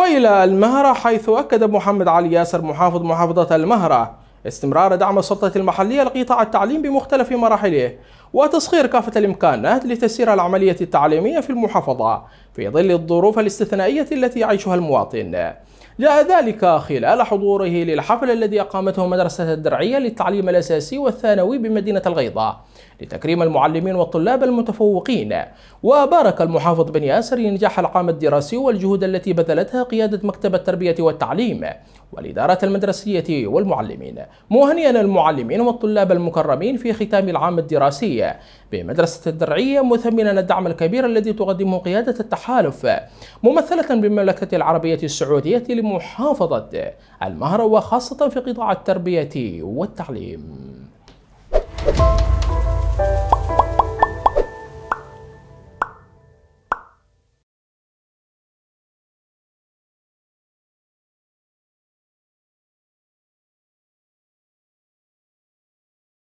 وإلى المهرة حيث أكد محمد علي ياسر محافظ محافظة المهرة استمرار دعم السلطة المحلية لقطاع التعليم بمختلف مراحله وتصغير كافة الإمكانات لتسير العملية التعليمية في المحافظة في ظل الظروف الاستثنائية التي يعيشها المواطن جاء ذلك خلال حضوره للحفل الذي أقامته مدرسة الدرعية للتعليم الأساسي والثانوي بمدينة الغيضة لتكريم المعلمين والطلاب المتفوقين وبارك المحافظ بن ياسر نجاح العام الدراسي والجهود التي بذلتها قيادة مكتب التربية والتعليم والإدارة المدرسية والمعلمين مهنيا المعلمين والطلاب المكرمين في ختام العام الدراسي الدولية بمدرسة الدرعية مثمنا الدعم الكبير الذي تقدمه قيادة التحالف ممثلة بالمملكة العربية السعودية لمحافظة المهرة وخاصة في قطاع التربية والتعليم